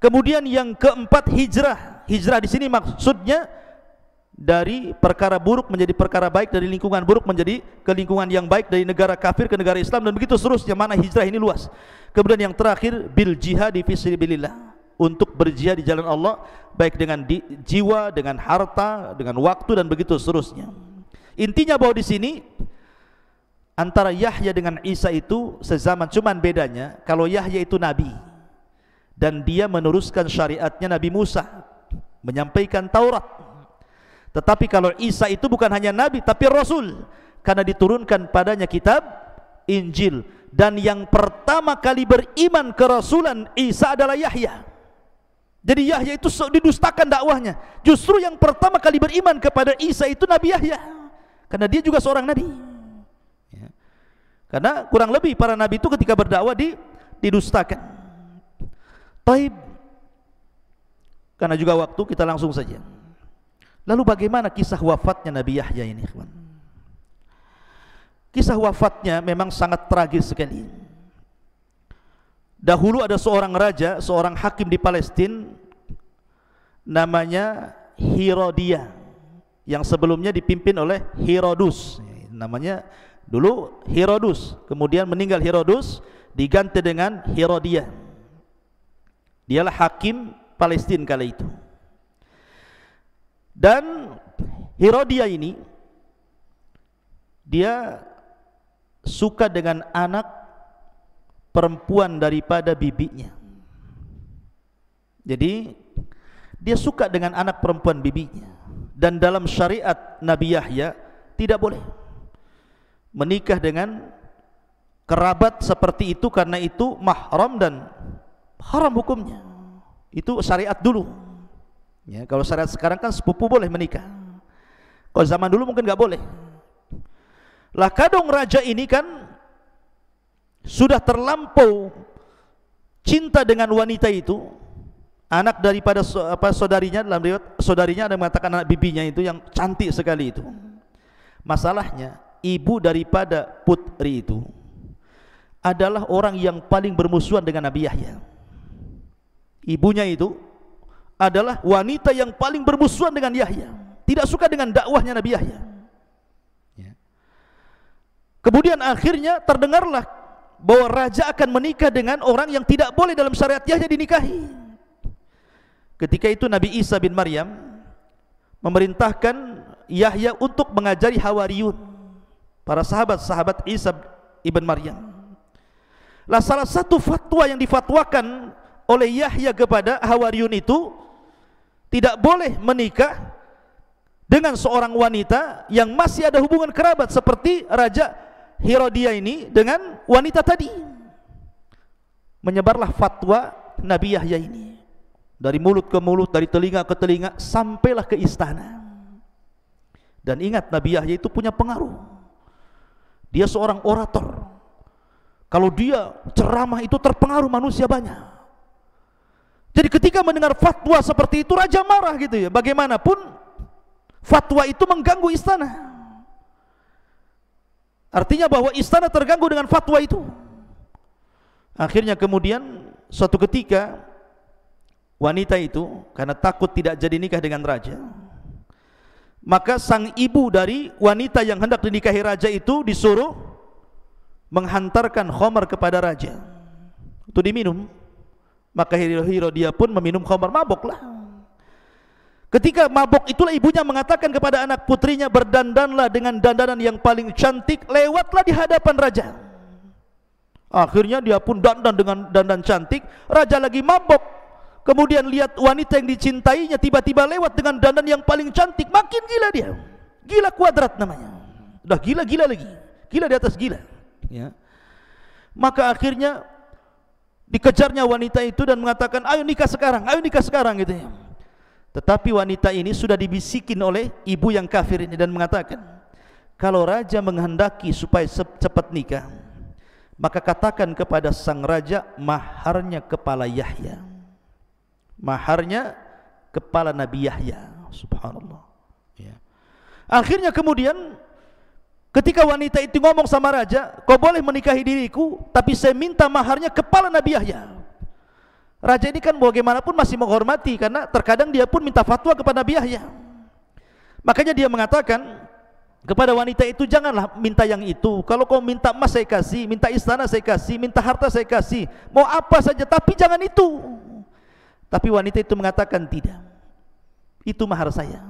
Kemudian yang keempat hijrah. Hijrah di sini maksudnya dari perkara buruk menjadi perkara baik, dari lingkungan buruk menjadi ke lingkungan yang baik, dari negara kafir ke negara Islam dan begitu seterusnya. Mana hijrah ini luas. Kemudian yang terakhir bil jihad fi sabilillah untuk berjihad di jalan Allah baik dengan di, jiwa, dengan harta, dengan waktu dan begitu seterusnya. Intinya bahwa di sini antara Yahya dengan Isa itu sezaman cuman bedanya kalau Yahya itu nabi dan dia meneruskan syariatnya Nabi Musa menyampaikan Taurat. Tetapi kalau Isa itu bukan hanya nabi tapi rasul karena diturunkan padanya kitab Injil dan yang pertama kali beriman kerasulan Isa adalah Yahya. Jadi Yahya itu didustakan dakwahnya. Justru yang pertama kali beriman kepada Isa itu Nabi Yahya karena dia juga seorang nabi ya. karena kurang lebih para nabi itu ketika berdakwah di didustakan taib karena juga waktu kita langsung saja lalu bagaimana kisah wafatnya Nabi Yahya ini ikhwan kisah wafatnya memang sangat tragis sekali dahulu ada seorang raja seorang hakim di Palestina namanya Herodia yang sebelumnya dipimpin oleh Herodus namanya dulu Herodus kemudian meninggal Herodus diganti dengan Herodia dialah hakim Palestina kala itu dan Herodia ini dia suka dengan anak perempuan daripada bibinya jadi dia suka dengan anak perempuan bibinya dan dalam syariat Nabi Yahya tidak boleh menikah dengan kerabat seperti itu karena itu mahram dan haram hukumnya itu syariat dulu ya kalau syariat sekarang kan sepupu boleh menikah kalau zaman dulu mungkin nggak boleh lah kadung raja ini kan sudah terlampau cinta dengan wanita itu anak daripada so, apa saudarinya dalam riwayat saudarinya ada mengatakan anak bibinya itu yang cantik sekali itu. Masalahnya ibu daripada putri itu adalah orang yang paling bermusuhan dengan Nabi Yahya. Ibunya itu adalah wanita yang paling bermusuhan dengan Yahya, tidak suka dengan dakwahnya Nabi Yahya. Ya. Kemudian akhirnya terdengarlah bahwa raja akan menikah dengan orang yang tidak boleh dalam syariat Yahya dinikahi. Ketika itu Nabi Isa bin Maryam memerintahkan Yahya untuk mengajari Hawariyun, para sahabat-sahabat Isa ibn Maryam. Lah salah satu fatwa yang difatwakan oleh Yahya kepada Hawariyun itu tidak boleh menikah dengan seorang wanita yang masih ada hubungan kerabat seperti Raja Herodia ini dengan wanita tadi. Menyebarlah fatwa Nabi Yahya ini dari mulut ke mulut, dari telinga ke telinga, sampailah ke istana. Dan ingat Nabi Yahya itu punya pengaruh. Dia seorang orator. Kalau dia ceramah itu terpengaruh manusia banyak. Jadi ketika mendengar fatwa seperti itu raja marah gitu ya. Bagaimanapun fatwa itu mengganggu istana. Artinya bahwa istana terganggu dengan fatwa itu. Akhirnya kemudian suatu ketika wanita itu karena takut tidak jadi nikah dengan raja maka sang ibu dari wanita yang hendak dinikahi raja itu disuruh menghantarkan khomar kepada raja untuk diminum maka hero-hero dia pun meminum khomar maboklah ketika mabok itulah ibunya mengatakan kepada anak putrinya berdandanlah dengan dandanan yang paling cantik lewatlah di hadapan raja akhirnya dia pun dandan dengan dandan cantik raja lagi mabok kemudian lihat wanita yang dicintainya tiba-tiba lewat dengan dandan yang paling cantik makin gila dia gila kuadrat namanya udah gila-gila lagi gila di atas gila ya maka akhirnya dikejarnya wanita itu dan mengatakan ayo nikah sekarang ayo nikah sekarang gitu ya tetapi wanita ini sudah dibisikin oleh ibu yang kafir ini dan mengatakan kalau raja menghendaki supaya cepat nikah maka katakan kepada sang raja maharnya kepala Yahya maharnya kepala Nabi Yahya subhanallah ya. akhirnya kemudian ketika wanita itu ngomong sama raja kau boleh menikahi diriku tapi saya minta maharnya kepala Nabi Yahya raja ini kan bagaimanapun masih menghormati karena terkadang dia pun minta fatwa kepada Nabi Yahya makanya dia mengatakan kepada wanita itu janganlah minta yang itu kalau kau minta emas saya kasih minta istana saya kasih minta harta saya kasih mau apa saja tapi jangan itu tapi wanita itu mengatakan tidak. Itu mahar saya.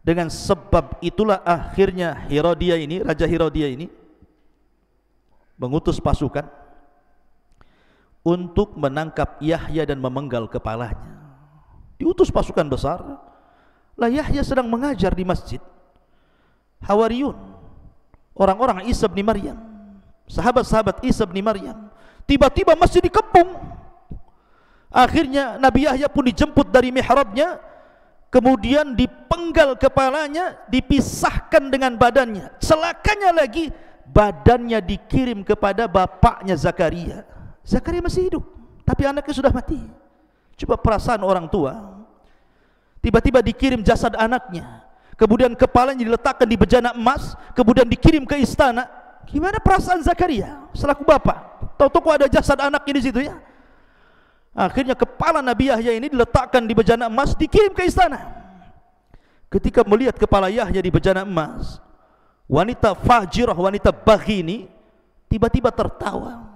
Dengan sebab itulah akhirnya Herodia ini, Raja Herodia ini mengutus pasukan untuk menangkap Yahya dan memenggal kepalanya. Diutus pasukan besar. Lah Yahya sedang mengajar di masjid. Hawariun, orang-orang Isa bin Maryam, sahabat-sahabat Isa bin Maryam. Tiba-tiba masjid dikepung Akhirnya Nabi Yahya pun dijemput dari mihrabnya, kemudian dipenggal kepalanya, dipisahkan dengan badannya. Celakanya lagi, badannya dikirim kepada bapaknya Zakaria. Zakaria masih hidup, tapi anaknya sudah mati. Coba perasaan orang tua. Tiba-tiba dikirim jasad anaknya. Kemudian kepalanya diletakkan di bejana emas, kemudian dikirim ke istana. Gimana perasaan Zakaria selaku bapak? Tahu-tahu ada jasad anaknya di situ ya? Akhirnya kepala Nabi Yahya ini diletakkan di bejana emas dikirim ke istana. Ketika melihat kepala Yahya di bejana emas, wanita fajirah, wanita baghi tiba-tiba tertawa.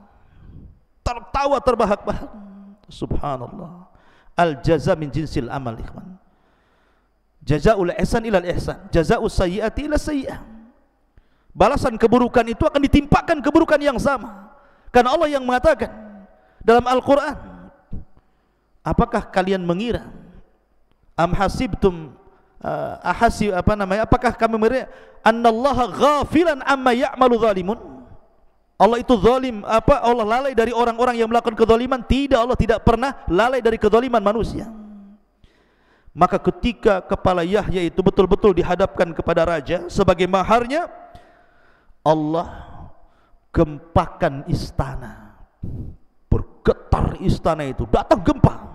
Tertawa terbahak-bahak. Subhanallah. Al-jaza min jinsil amal ikhwan. Jazaul ihsan ilal ihsan, jazaus sayyiati ila Balasan keburukan itu akan ditimpakan keburukan yang sama. Karena Allah yang mengatakan dalam Al-Qur'an, Apakah kalian mengira am hasibtum uh, ahasi apa namanya? Apakah kamu mengira annallaha ghafilan amma ya'malu zalimun? Allah itu zalim apa Allah lalai dari orang-orang yang melakukan kezaliman? Tidak, Allah tidak pernah lalai dari kezaliman manusia. Maka ketika kepala Yahya itu betul-betul dihadapkan kepada raja sebagai maharnya, Allah gempakan istana. Bergetar istana itu, datang gempa.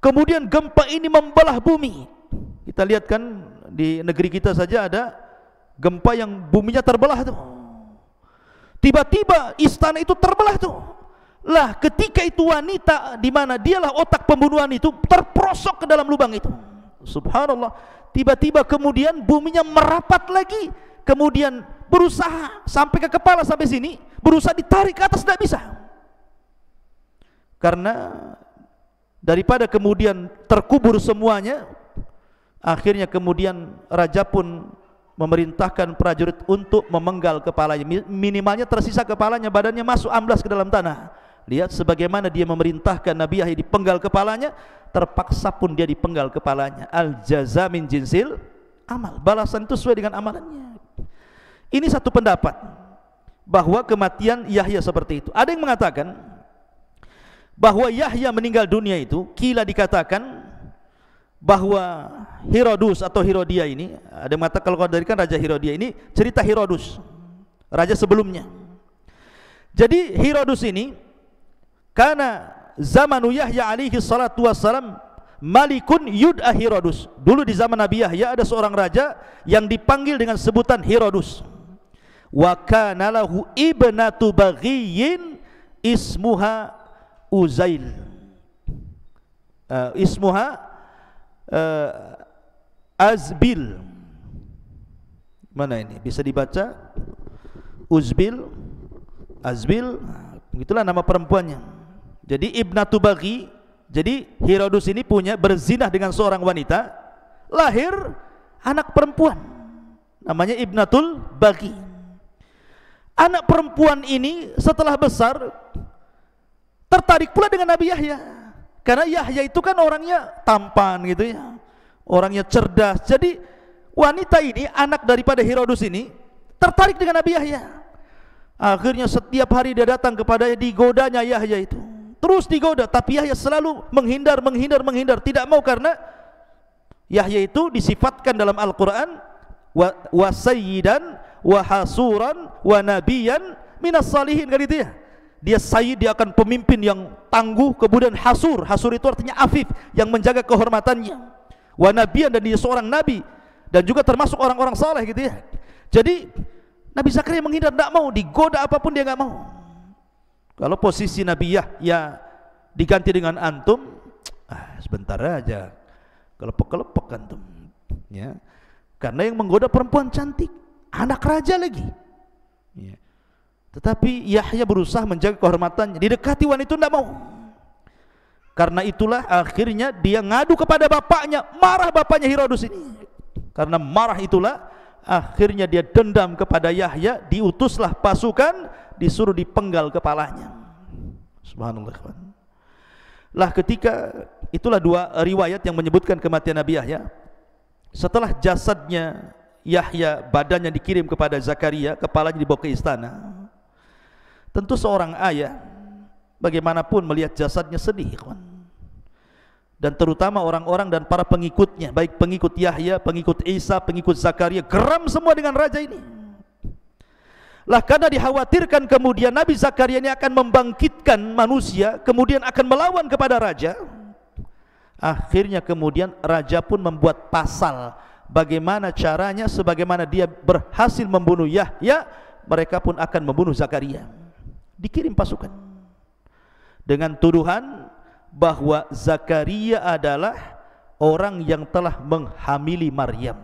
Kemudian gempa ini membelah bumi. Kita lihat kan di negeri kita saja ada gempa yang buminya terbelah tuh. Tiba-tiba istana itu terbelah tuh. Lah ketika itu wanita di mana dialah otak pembunuhan itu terperosok ke dalam lubang itu. Subhanallah. Tiba-tiba kemudian buminya merapat lagi. Kemudian berusaha sampai ke kepala sampai sini, berusaha ditarik ke atas tidak bisa. Karena daripada kemudian terkubur semuanya akhirnya kemudian raja pun memerintahkan prajurit untuk memenggal kepalanya minimalnya tersisa kepalanya badannya masuk amblas ke dalam tanah lihat sebagaimana dia memerintahkan Nabi Yahya dipenggal kepalanya terpaksa pun dia dipenggal kepalanya al jaza min jinsil amal balasan itu sesuai dengan amalannya ini satu pendapat bahwa kematian Yahya seperti itu ada yang mengatakan bahwa Yahya meninggal dunia itu kila dikatakan bahwa Herodus atau Herodia ini ada mata kalau dari kan raja Herodia ini cerita Herodus raja sebelumnya jadi Herodus ini karena zaman Yahya alaihi salatu wassalam Malikun Yud'a Herodus dulu di zaman Nabi Yahya ada seorang raja yang dipanggil dengan sebutan Herodus wa kana lahu ibnatu baghiyin ismuha Uzail uh, ismuha uh, Azbil mana ini bisa dibaca Uzbil Azbil begitulah nama perempuannya jadi Ibnatu Baghi jadi Herodes ini punya berzinah dengan seorang wanita lahir anak perempuan namanya Ibnatul Baghi anak perempuan ini setelah besar Tertarik pula dengan Nabi Yahya. Karena Yahya itu kan orangnya tampan gitu ya. Orangnya cerdas. Jadi wanita ini anak daripada Herodus ini tertarik dengan Nabi Yahya. Akhirnya setiap hari dia datang kepadanya digodanya Yahya itu. Terus digoda, tapi Yahya selalu menghindar, menghindar, menghindar, tidak mau karena Yahya itu disifatkan dalam Al-Qur'an wa, wa sayyidan wa hasuran wa nabiyan minas salihin kan itu ya dia sayi dia akan pemimpin yang tangguh kemudian hasur hasur itu artinya afif yang menjaga kehormatannya wa nabiyan dan dia seorang nabi dan juga termasuk orang-orang saleh gitu ya jadi Nabi Zakaria menghindar tidak mau digoda apapun dia nggak mau kalau posisi Nabi ya diganti dengan antum ah, sebentar aja kelepek-kelepek antum ya karena yang menggoda perempuan cantik anak raja lagi ya. Tetapi Yahya berusaha menjaga kehormatannya. Didekati wanita itu tidak mau. Karena itulah akhirnya dia ngadu kepada bapaknya. Marah bapaknya Herodes ini. Karena marah itulah akhirnya dia dendam kepada Yahya. Diutuslah pasukan disuruh dipenggal kepalanya. Subhanallah. Lah ketika itulah dua riwayat yang menyebutkan kematian Nabi Yahya. Setelah jasadnya Yahya badannya dikirim kepada Zakaria, kepalanya dibawa ke istana. Tentu seorang ayah bagaimanapun melihat jasadnya sedih, ikhwan. Dan terutama orang-orang dan para pengikutnya, baik pengikut Yahya, pengikut Isa, pengikut Zakaria, geram semua dengan raja ini. Lah karena dikhawatirkan kemudian Nabi Zakaria ini akan membangkitkan manusia, kemudian akan melawan kepada raja. Akhirnya kemudian raja pun membuat pasal bagaimana caranya sebagaimana dia berhasil membunuh Yahya, mereka pun akan membunuh Zakaria dikirim pasukan dengan tuduhan bahwa Zakaria adalah orang yang telah menghamili Maryam.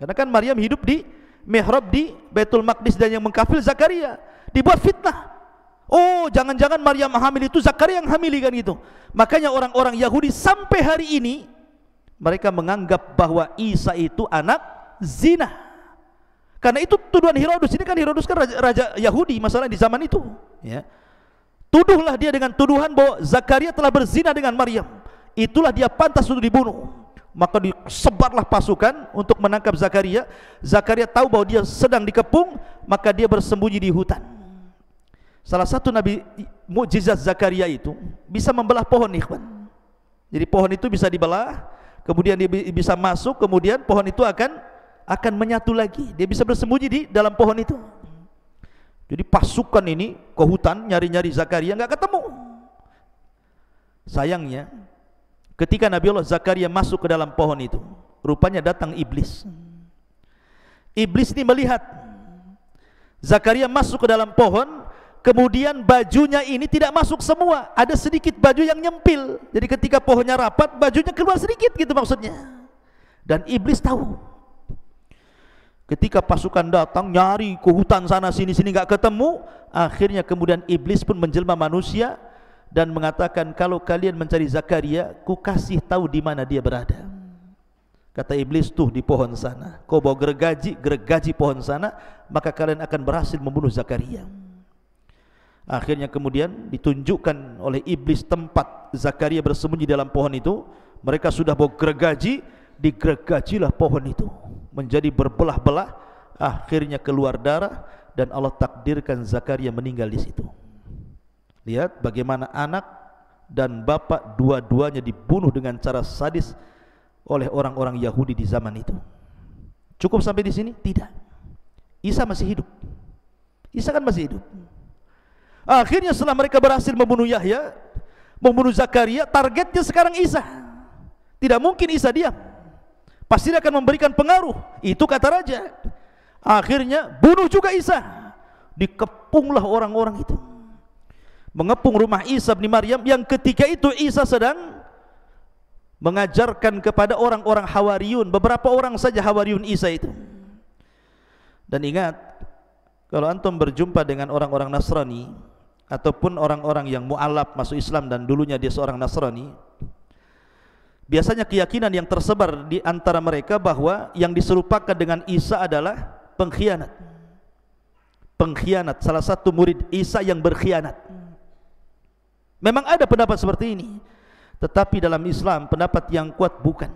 Karena kan Maryam hidup di mihrab di Betul Maqdis dan yang mengkafir Zakaria dibuat fitnah. Oh, jangan-jangan Maryam hamil itu Zakaria yang hamili kan gitu. Makanya orang-orang Yahudi sampai hari ini mereka menganggap bahwa Isa itu anak zina. Karena itu tuduhan Herodes ini kan Herodes kan raja, raja Yahudi masalah di zaman itu. Ya. Tuduhlah dia dengan tuduhan bahwa Zakaria telah berzina dengan Maryam. Itulah dia pantas untuk dibunuh. Maka disebarlah pasukan untuk menangkap Zakaria. Zakaria tahu bahwa dia sedang dikepung, maka dia bersembunyi di hutan. Salah satu nabi mukjizat Zakaria itu bisa membelah pohon, ikhwan. Jadi pohon itu bisa dibelah, kemudian dia bisa masuk, kemudian pohon itu akan akan menyatu lagi dia bisa bersembunyi di dalam pohon itu jadi pasukan ini ke hutan nyari-nyari Zakaria nggak ketemu sayangnya ketika Nabi Allah Zakaria masuk ke dalam pohon itu rupanya datang iblis iblis ini melihat Zakaria masuk ke dalam pohon kemudian bajunya ini tidak masuk semua ada sedikit baju yang nyempil jadi ketika pohonnya rapat bajunya keluar sedikit gitu maksudnya dan iblis tahu Ketika pasukan datang nyari ke hutan sana sini sini nggak ketemu, akhirnya kemudian iblis pun menjelma manusia dan mengatakan kalau kalian mencari Zakaria, ku kasih tahu di mana dia berada. Kata iblis tuh di pohon sana. Kau bawa gergaji, gergaji pohon sana, maka kalian akan berhasil membunuh Zakaria. Akhirnya kemudian ditunjukkan oleh iblis tempat Zakaria bersembunyi dalam pohon itu. Mereka sudah bawa gergaji, digergajilah pohon itu menjadi berbelah-belah akhirnya keluar darah dan Allah takdirkan Zakaria meninggal di situ lihat bagaimana anak dan bapak dua-duanya dibunuh dengan cara sadis oleh orang-orang Yahudi di zaman itu cukup sampai di sini tidak Isa masih hidup Isa kan masih hidup akhirnya setelah mereka berhasil membunuh Yahya membunuh Zakaria targetnya sekarang Isa tidak mungkin Isa diam pasti akan memberikan pengaruh. Itu kata raja. Akhirnya bunuh juga Isa. Dikepunglah orang-orang itu. Mengepung rumah Isa bin Maryam yang ketika itu Isa sedang mengajarkan kepada orang-orang Hawariun beberapa orang saja Hawariun Isa itu. Dan ingat, kalau antum berjumpa dengan orang-orang Nasrani ataupun orang-orang yang mualaf masuk Islam dan dulunya dia seorang Nasrani, Biasanya keyakinan yang tersebar di antara mereka bahwa yang diserupakan dengan Isa adalah pengkhianat. Pengkhianat, salah satu murid Isa yang berkhianat. Memang ada pendapat seperti ini, tetapi dalam Islam pendapat yang kuat bukan.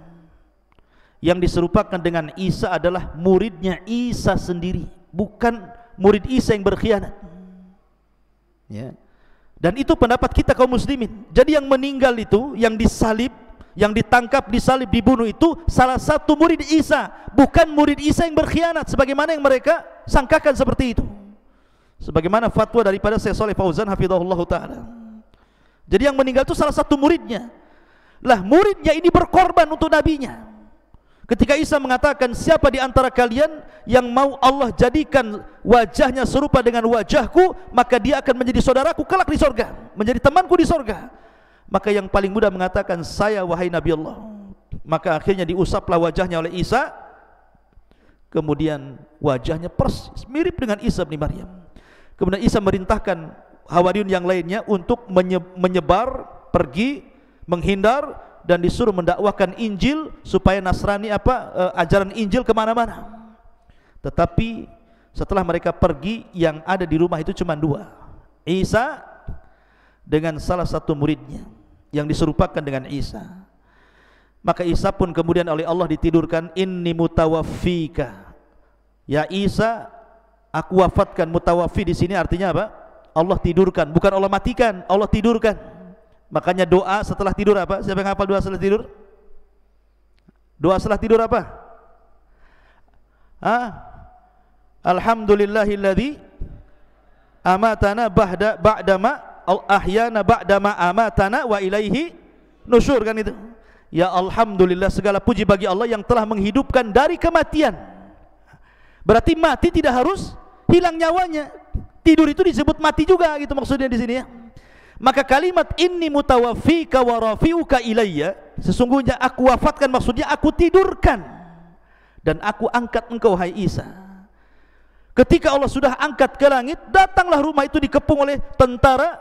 Yang diserupakan dengan Isa adalah muridnya Isa sendiri, bukan murid Isa yang berkhianat. Ya. Dan itu pendapat kita kaum muslimin. Jadi yang meninggal itu, yang disalib yang ditangkap, disalib, dibunuh itu salah satu murid Isa, bukan murid Isa yang berkhianat sebagaimana yang mereka sangkakan seperti itu. Sebagaimana fatwa daripada Syekh Saleh Fauzan hafizahullah taala. Jadi yang meninggal itu salah satu muridnya. Lah muridnya ini berkorban untuk nabinya. Ketika Isa mengatakan siapa di antara kalian yang mau Allah jadikan wajahnya serupa dengan wajahku maka dia akan menjadi saudaraku kelak di sorga menjadi temanku di sorga maka yang paling mudah mengatakan saya wahai Nabi Allah maka akhirnya diusaplah wajahnya oleh Isa kemudian wajahnya persis mirip dengan Isa bin Maryam kemudian Isa merintahkan Hawariun yang lainnya untuk menyebar pergi menghindar dan disuruh mendakwahkan Injil supaya Nasrani apa e, ajaran Injil kemana-mana tetapi setelah mereka pergi yang ada di rumah itu cuma dua Isa dengan salah satu muridnya yang diserupakan dengan Isa. Maka Isa pun kemudian oleh Allah ditidurkan inni mutawaffika. Ya Isa, aku wafatkan mutawaffi di sini artinya apa? Allah tidurkan, bukan Allah matikan, Allah tidurkan. Makanya doa setelah tidur apa? Siapa yang hafal doa setelah tidur? Doa setelah tidur apa? Hah? Alhamdulillahilladzi amatana ba'da ba'dama ahyana ba'da ma amatana wa ilaihi nusyur kan itu. Ya alhamdulillah segala puji bagi Allah yang telah menghidupkan dari kematian. Berarti mati tidak harus hilang nyawanya. Tidur itu disebut mati juga gitu maksudnya di sini ya. Maka kalimat inni mutawaffika wa rafi'uka ilayya sesungguhnya aku wafatkan maksudnya aku tidurkan dan aku angkat engkau hai Isa. Ketika Allah sudah angkat ke langit, datanglah rumah itu dikepung oleh tentara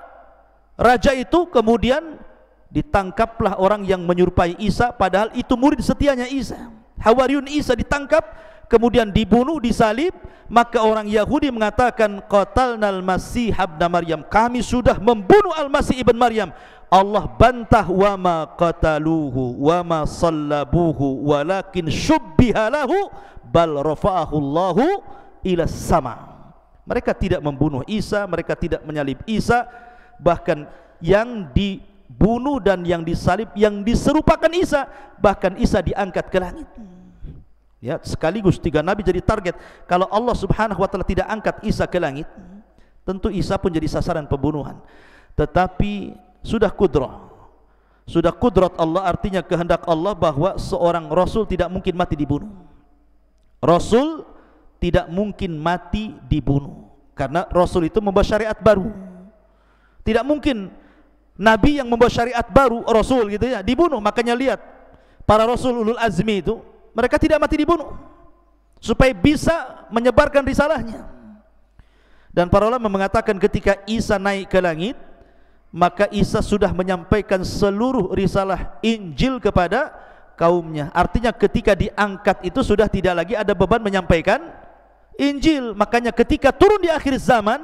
Raja itu kemudian ditangkaplah orang yang menyerupai Isa padahal itu murid setianya Isa. Hawariun Isa ditangkap kemudian dibunuh disalib maka orang Yahudi mengatakan qatalnal masih ibn maryam kami sudah membunuh al-masih ibn maryam Allah bantah wa ma qataluhu wa ma sallabuhu walakin syubbiha lahu bal rafa'ahu Allahu ila sama mereka tidak membunuh Isa mereka tidak menyalib Isa bahkan yang dibunuh dan yang disalib yang diserupakan Isa bahkan Isa diangkat ke langit ya sekaligus tiga nabi jadi target kalau Allah subhanahu wa ta'ala tidak angkat Isa ke langit tentu Isa pun jadi sasaran pembunuhan tetapi sudah kudrah sudah kudrat Allah artinya kehendak Allah bahwa seorang rasul tidak mungkin mati dibunuh rasul tidak mungkin mati dibunuh karena rasul itu membawa syariat baru tidak mungkin nabi yang membuat syariat baru, rasul gitu ya, dibunuh. Makanya lihat para rasul ulul azmi itu, mereka tidak mati dibunuh supaya bisa menyebarkan risalahnya. Dan para ulama mengatakan ketika Isa naik ke langit, maka Isa sudah menyampaikan seluruh risalah Injil kepada kaumnya. Artinya ketika diangkat itu sudah tidak lagi ada beban menyampaikan Injil. Makanya ketika turun di akhir zaman,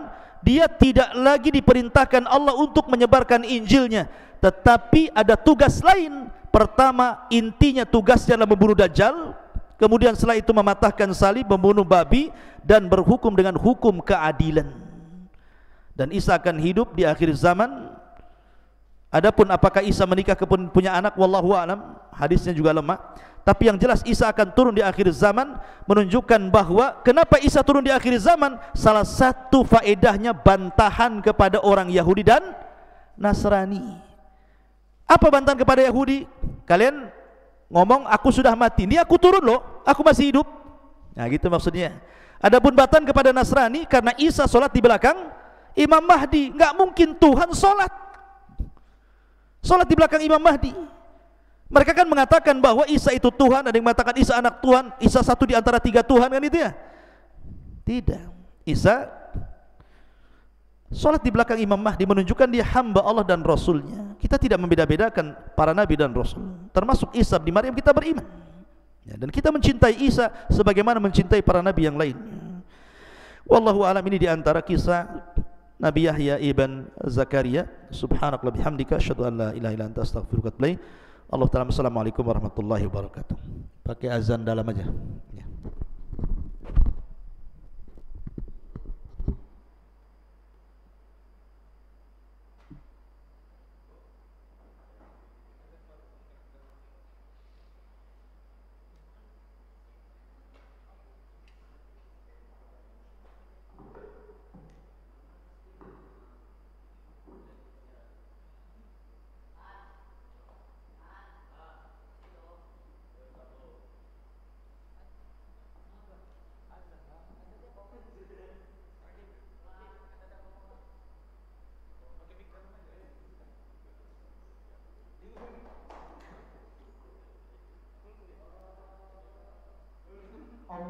dia tidak lagi diperintahkan Allah untuk menyebarkan Injilnya tetapi ada tugas lain pertama intinya tugasnya adalah membunuh Dajjal kemudian setelah itu mematahkan salib membunuh babi dan berhukum dengan hukum keadilan dan Isa akan hidup di akhir zaman adapun apakah Isa menikah ke punya anak wallahu alam hadisnya juga lemah tapi yang jelas Isa akan turun di akhir zaman menunjukkan bahwa kenapa Isa turun di akhir zaman? Salah satu faedahnya bantahan kepada orang Yahudi dan Nasrani. Apa bantahan kepada Yahudi? Kalian ngomong aku sudah mati, ini aku turun loh, aku masih hidup. Nah, gitu maksudnya. Adapun bantahan kepada Nasrani karena Isa solat di belakang Imam Mahdi, nggak mungkin Tuhan solat. Solat di belakang Imam Mahdi. Mereka kan mengatakan bahwa Isa itu Tuhan, ada yang mengatakan Isa anak Tuhan, Isa satu di antara tiga Tuhan kan itu ya? Tidak. Isa sholat di belakang Imam Mahdi menunjukkan dia hamba Allah dan Rasulnya. Kita tidak membeda-bedakan para nabi dan rasul. Termasuk Isa di Maryam kita beriman. Ya, dan kita mencintai Isa sebagaimana mencintai para nabi yang lain. Wallahu alam ini di antara kisah Nabi Yahya ibn Zakaria. Subhanakallah bihamdika asyhadu an la ilaha illa anta astaghfiruka Allah taala assalamualaikum warahmatullahi wabarakatuh pakai azan dalam aja ya.